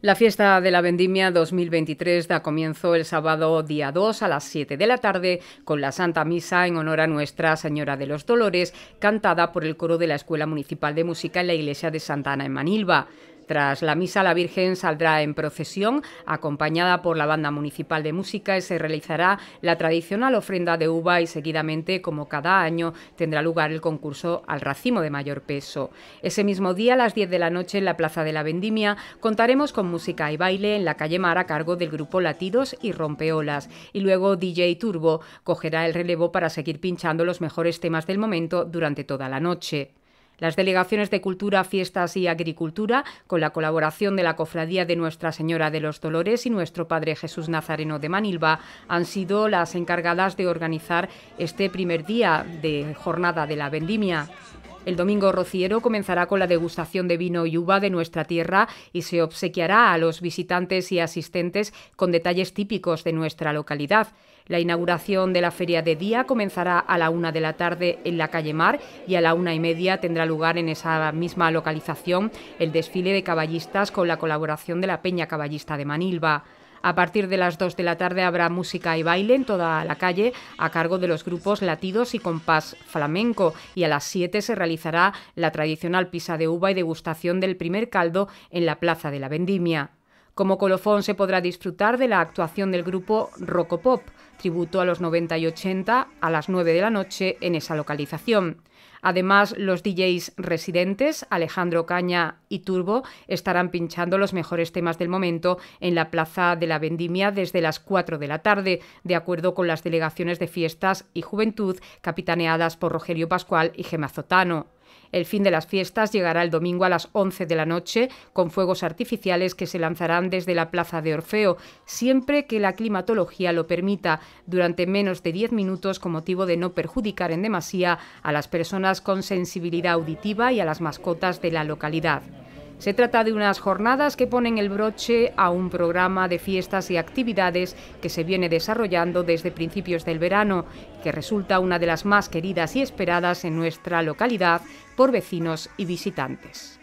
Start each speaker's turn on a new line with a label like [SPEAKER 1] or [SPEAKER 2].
[SPEAKER 1] La fiesta de la vendimia 2023 da comienzo el sábado día 2 a las 7 de la tarde con la Santa Misa en honor a Nuestra Señora de los Dolores, cantada por el coro de la Escuela Municipal de Música en la Iglesia de Santa Ana en Manilva. Tras la misa, la Virgen saldrá en procesión, acompañada por la banda municipal de música, y se realizará la tradicional ofrenda de uva y seguidamente, como cada año, tendrá lugar el concurso al racimo de mayor peso. Ese mismo día, a las 10 de la noche, en la Plaza de la Vendimia, contaremos con música y baile en la calle Mar a cargo del grupo Latidos y Rompeolas, y luego DJ Turbo cogerá el relevo para seguir pinchando los mejores temas del momento durante toda la noche. Las delegaciones de Cultura, Fiestas y Agricultura, con la colaboración de la Cofradía de Nuestra Señora de los Dolores y nuestro Padre Jesús Nazareno de Manilva, han sido las encargadas de organizar este primer día de jornada de la vendimia. El domingo rociero comenzará con la degustación de vino y uva de nuestra tierra y se obsequiará a los visitantes y asistentes con detalles típicos de nuestra localidad. La inauguración de la feria de día comenzará a la una de la tarde en la calle Mar y a la una y media tendrá lugar en esa misma localización el desfile de caballistas con la colaboración de la Peña Caballista de Manilva. A partir de las 2 de la tarde habrá música y baile en toda la calle a cargo de los grupos Latidos y Compás Flamenco y a las 7 se realizará la tradicional pisa de uva y degustación del primer caldo en la Plaza de la Vendimia. Como colofón se podrá disfrutar de la actuación del grupo Rocopop, tributo a los 90 y 80 a las 9 de la noche en esa localización. Además, los DJs residentes, Alejandro Caña y Turbo, estarán pinchando los mejores temas del momento en la Plaza de la Vendimia desde las 4 de la tarde, de acuerdo con las delegaciones de fiestas y juventud capitaneadas por Rogelio Pascual y Zotano. El fin de las fiestas llegará el domingo a las 11 de la noche con fuegos artificiales que se lanzarán desde la Plaza de Orfeo, siempre que la climatología lo permita, durante menos de 10 minutos con motivo de no perjudicar en demasía a las personas con sensibilidad auditiva y a las mascotas de la localidad. Se trata de unas jornadas que ponen el broche a un programa de fiestas y actividades que se viene desarrollando desde principios del verano, que resulta una de las más queridas y esperadas en nuestra localidad por vecinos y visitantes.